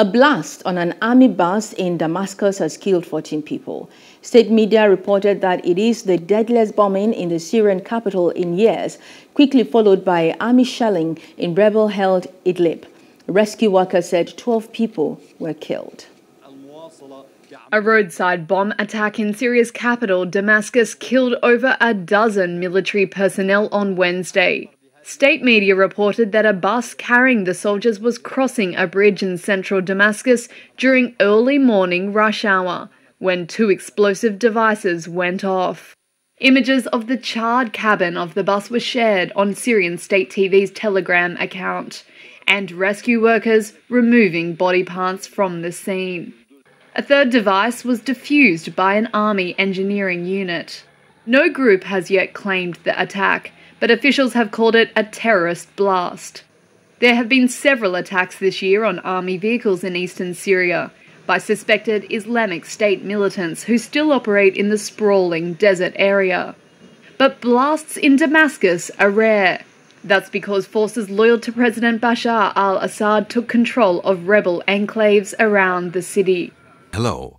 A blast on an army bus in Damascus has killed 14 people. State media reported that it is the deadliest bombing in the Syrian capital in years, quickly followed by army shelling in rebel-held Idlib. Rescue workers said 12 people were killed. A roadside bomb attack in Syria's capital, Damascus, killed over a dozen military personnel on Wednesday. State media reported that a bus carrying the soldiers was crossing a bridge in central Damascus during early morning rush hour when two explosive devices went off. Images of the charred cabin of the bus were shared on Syrian state TV's Telegram account, and rescue workers removing body parts from the scene. A third device was defused by an army engineering unit. No group has yet claimed the attack, but officials have called it a terrorist blast. There have been several attacks this year on army vehicles in eastern Syria by suspected Islamic State militants who still operate in the sprawling desert area. But blasts in Damascus are rare. That's because forces loyal to President Bashar al Assad took control of rebel enclaves around the city. Hello,